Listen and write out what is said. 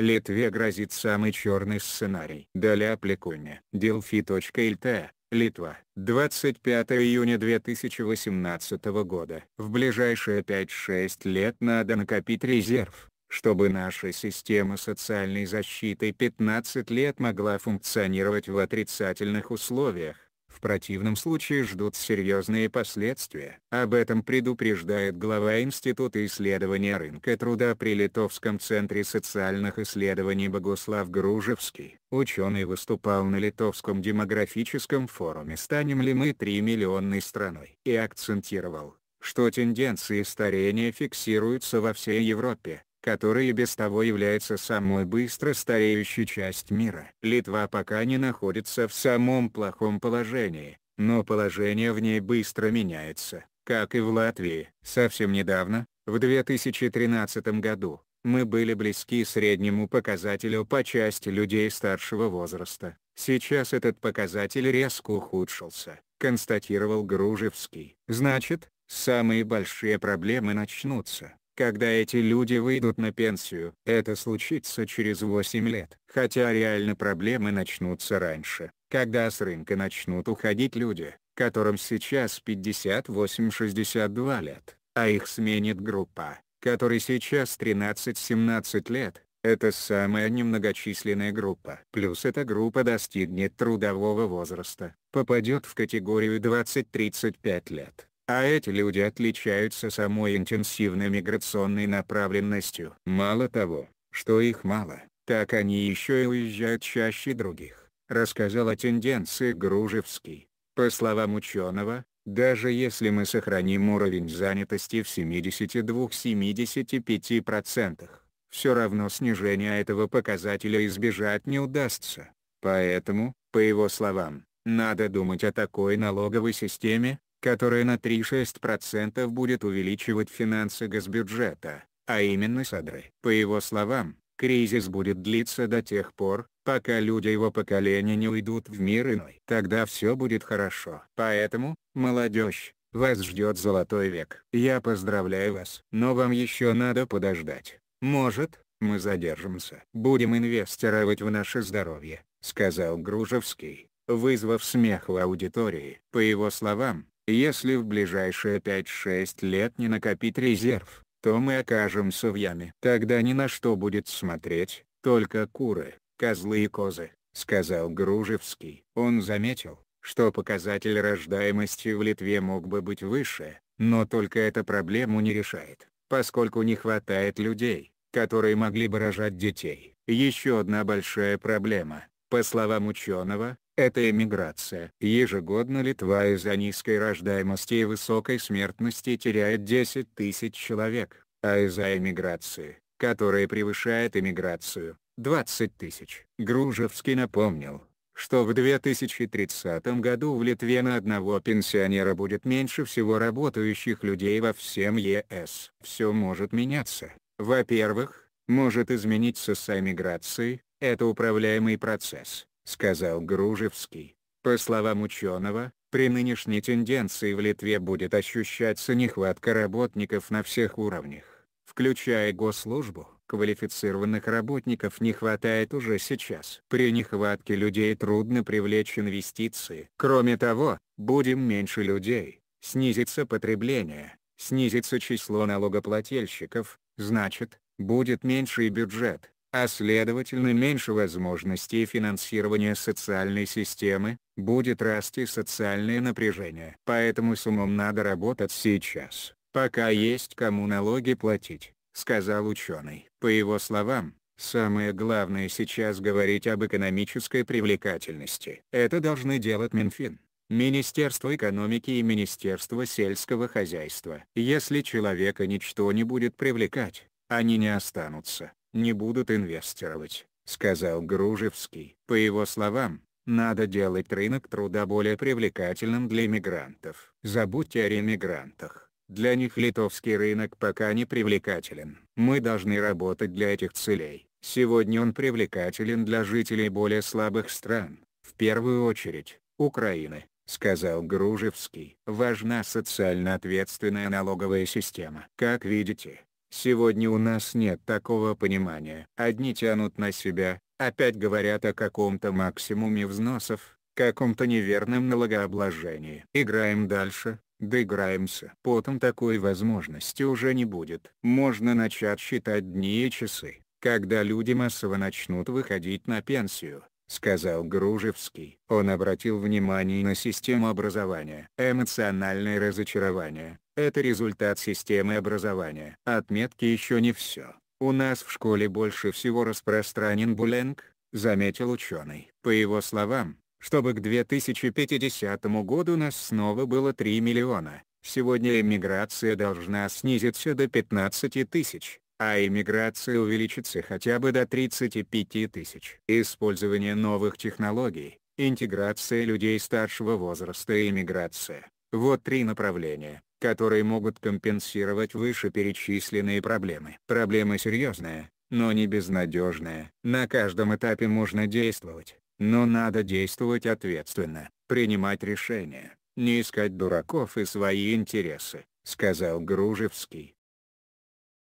Литве грозит самый черный сценарий. Даля Пликуня. Delphi.lt. Литва. 25 июня 2018 года. В ближайшие 5-6 лет надо накопить резерв, чтобы наша система социальной защиты 15 лет могла функционировать в отрицательных условиях. В противном случае ждут серьезные последствия. Об этом предупреждает глава Института исследования рынка труда при Литовском центре социальных исследований Богуслав Гружевский. Ученый выступал на Литовском демографическом форуме «Станем ли мы 3 миллионной страной?» и акцентировал, что тенденции старения фиксируются во всей Европе, которая без того является самой быстро стареющей часть мира. Литва пока не находится в самом плохом положении, но положение в ней быстро меняется, как и в Латвии. Совсем недавно, в 2013 году, мы были близки среднему показателю по части людей старшего возраста. Сейчас этот показатель резко ухудшился, констатировал Гружевский. Значит, самые большие проблемы начнутся, когда эти люди выйдут на пенсию. Это случится через 8 лет. Хотя реально проблемы начнутся раньше, когда с рынка начнут уходить люди, которым сейчас 58-62 лет, а их сменит группа, которой сейчас 13-17 лет. Это самая немногочисленная группа. Плюс эта группа достигнет трудового возраста, попадет в категорию 20-35 лет. А эти люди отличаются самой интенсивной миграционной направленностью. Мало того, что их мало, так они еще и уезжают чаще других, рассказал о тенденции Гружевский. По словам ученого, даже если мы сохраним уровень занятости в 72-75%, все равно снижение этого показателя избежать не удастся. Поэтому, по его словам, надо думать о такой налоговой системе, которая на 3-6% будет увеличивать финансы госбюджета, а именно Садры. По его словам, кризис будет длиться до тех пор, пока люди его поколения не уйдут в мир иной. Тогда все будет хорошо. Поэтому, молодежь, вас ждет золотой век. Я поздравляю вас. Но вам еще надо подождать. Может, мы задержимся. Будем инвестировать в наше здоровье, сказал Гружевский, вызвав смех в аудитории. По его словам, если в ближайшие 5-6 лет не накопить резерв, то мы окажемся в яме. Тогда ни на что будет смотреть, только куры, козлы и козы, сказал Гружевский. Он заметил, что показатель рождаемости в Литве мог бы быть выше, но только эта проблему не решает, поскольку не хватает людей, которые могли бы рожать детей. Еще одна большая проблема по словам ученого, эта эмиграция ежегодно Литва из-за низкой рождаемости и высокой смертности теряет 10 тысяч человек, а из-за эмиграции, которая превышает эмиграцию, 20 тысяч. Гружевский напомнил, что в 2030 году в Литве на одного пенсионера будет меньше всего работающих людей во всем ЕС. Все может меняться. Во-первых, может измениться с эмиграцией, это управляемый процесс, сказал Гружевский. По словам ученого, при нынешней тенденции в Литве будет ощущаться нехватка работников на всех уровнях, включая госслужбу. Квалифицированных работников не хватает уже сейчас. При нехватке людей трудно привлечь инвестиции. Кроме того, будем меньше людей, снизится потребление, снизится число налогоплательщиков, значит, будет меньше и бюджет а следовательно меньше возможностей финансирования социальной системы, будет расти социальное напряжение. Поэтому с умом надо работать сейчас, пока есть кому налоги платить, сказал ученый. По его словам, Самое главное сейчас говорить об экономической привлекательности. Это должны делать Минфин, Министерство экономики и Министерство сельского хозяйства. Если человека ничто не будет привлекать, они не останутся не будут инвестировать», — сказал Гружевский. По его словам, надо делать рынок труда более привлекательным для мигрантов. Забудьте о ремигрантах. Для них литовский рынок пока не привлекателен. Мы должны работать для этих целей. Сегодня он привлекателен для жителей более слабых стран, в первую очередь, Украины, сказал Гружевский. Важна социально ответственная налоговая система. Как видите, Сегодня у нас нет такого понимания. Одни тянут на себя, опять говорят о каком-то максимуме взносов, каком-то неверном налогообложении. Играем дальше, доиграемся. Потом такой возможности уже не будет. Можно начать считать дни и часы, когда люди массово начнут выходить на пенсию сказал Гружевский. Он обратил внимание на систему образования. Эмоциональное разочарование – это результат системы образования. Отметки еще не все. У нас в школе больше всего распространен буллинг, заметил ученый. По его словам, чтобы к 2050 году нас снова было 3 миллиона, сегодня эмиграция должна снизиться до 15 тысяч а иммиграция увеличится хотя бы до 35 тысяч. Использование новых технологий, интеграция людей старшего возраста и иммиграция – вот три направления, которые могут компенсировать вышеперечисленные проблемы. Проблема серьезная, но не безнадежная. На каждом этапе можно действовать, но надо действовать ответственно, принимать решения, не искать дураков и свои интересы, сказал Гружевский.